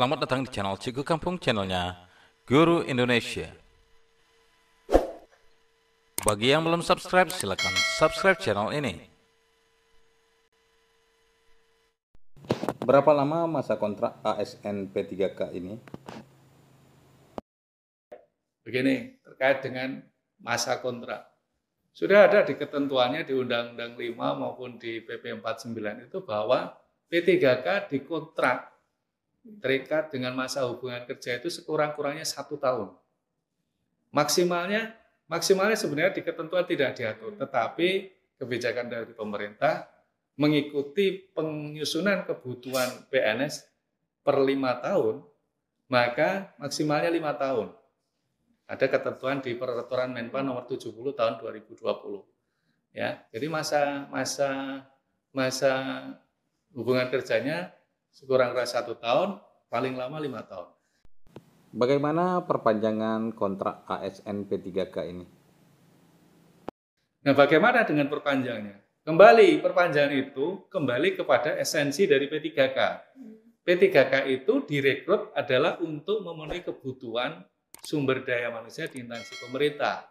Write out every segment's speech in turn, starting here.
Selamat datang di channel Cikgu Kampung channelnya Guru Indonesia. Bagi yang belum subscribe, silakan subscribe channel ini. Berapa lama masa kontrak ASN P3K ini? Begini, terkait dengan masa kontrak. Sudah ada di ketentuannya di Undang-Undang 5 maupun di PP 49 itu bahwa P3K dikontrak terikat dengan masa hubungan kerja itu sekurang-kurangnya satu tahun. Maksimalnya, maksimalnya sebenarnya di ketentuan tidak diatur, tetapi kebijakan dari pemerintah mengikuti penyusunan kebutuhan PNS per lima tahun, maka maksimalnya lima tahun. Ada ketentuan di Peraturan Menpan Nomor 70 Tahun 2020. Ya, jadi masa masa masa hubungan kerjanya sekurang kurang satu tahun, paling lama lima tahun. Bagaimana perpanjangan kontrak ASN P3K ini? Nah, bagaimana dengan perpanjangnya? Kembali perpanjangan itu kembali kepada esensi dari P3K. P3K itu direkrut adalah untuk memenuhi kebutuhan sumber daya manusia di instansi pemerintah.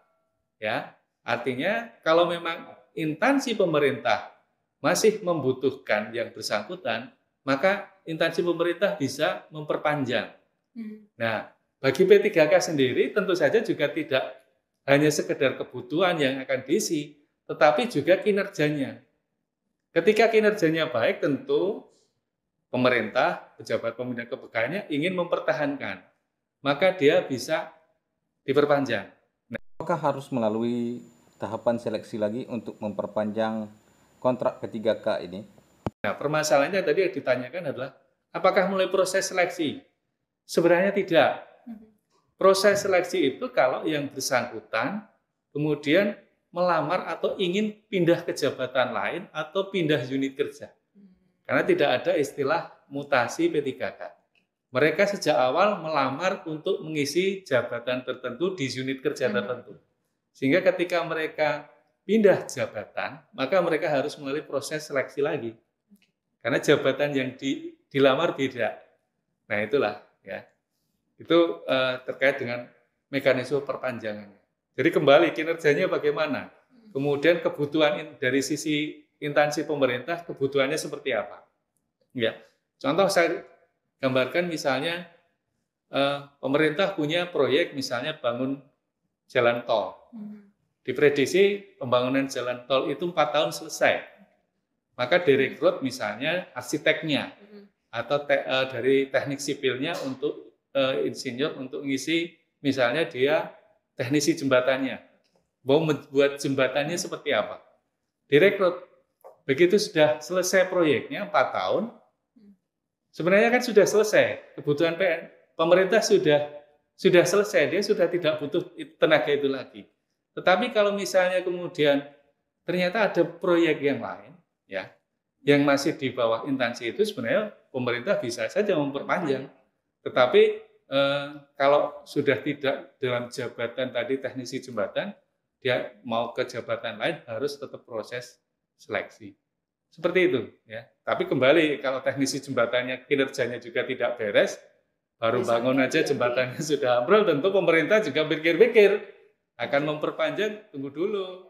Ya, artinya kalau memang instansi pemerintah masih membutuhkan yang bersangkutan, maka intensi pemerintah bisa memperpanjang. Hmm. Nah, bagi P3K sendiri tentu saja juga tidak hanya sekedar kebutuhan yang akan diisi, tetapi juga kinerjanya. Ketika kinerjanya baik, tentu pemerintah, pejabat pembina kepegawaiannya ingin mempertahankan. Maka dia bisa diperpanjang. Nah. Apakah harus melalui tahapan seleksi lagi untuk memperpanjang kontrak p 3 k ini? Nah, permasalahannya tadi yang ditanyakan adalah apakah mulai proses seleksi? Sebenarnya tidak. Mm-hmm. Proses seleksi itu kalau yang bersangkutan kemudian melamar atau ingin pindah ke jabatan lain atau pindah unit kerja. Mm-hmm. Karena tidak ada istilah mutasi P3K. Mereka sejak awal melamar untuk mengisi jabatan tertentu di unit kerja mm-hmm. tertentu. Sehingga ketika mereka pindah jabatan, maka mereka harus melalui proses seleksi lagi karena jabatan yang di, dilamar beda. Nah itulah ya. Itu uh, terkait dengan mekanisme perpanjangan. Jadi kembali kinerjanya bagaimana? Kemudian kebutuhan in, dari sisi instansi pemerintah kebutuhannya seperti apa? Ya. Contoh saya gambarkan misalnya uh, pemerintah punya proyek misalnya bangun jalan tol. Hmm. Diprediksi pembangunan jalan tol itu empat tahun selesai maka direkrut misalnya arsiteknya mm-hmm. atau te e, dari teknik sipilnya untuk uh, insinyur untuk ngisi misalnya dia teknisi jembatannya mau membuat jembatannya seperti apa direkrut begitu sudah selesai proyeknya 4 tahun mm. sebenarnya kan sudah selesai kebutuhan PN pemerintah sudah sudah selesai dia sudah tidak butuh tenaga itu lagi tetapi kalau misalnya kemudian ternyata ada proyek yang lain ya yang masih di bawah intansi itu sebenarnya pemerintah bisa saja memperpanjang tetapi eh, kalau sudah tidak dalam jabatan tadi teknisi jembatan dia mau ke jabatan lain harus tetap proses seleksi seperti itu ya tapi kembali kalau teknisi jembatannya kinerjanya juga tidak beres baru bisa bangun aja jembatannya sudah ambrol tentu pemerintah juga pikir-pikir akan memperpanjang tunggu dulu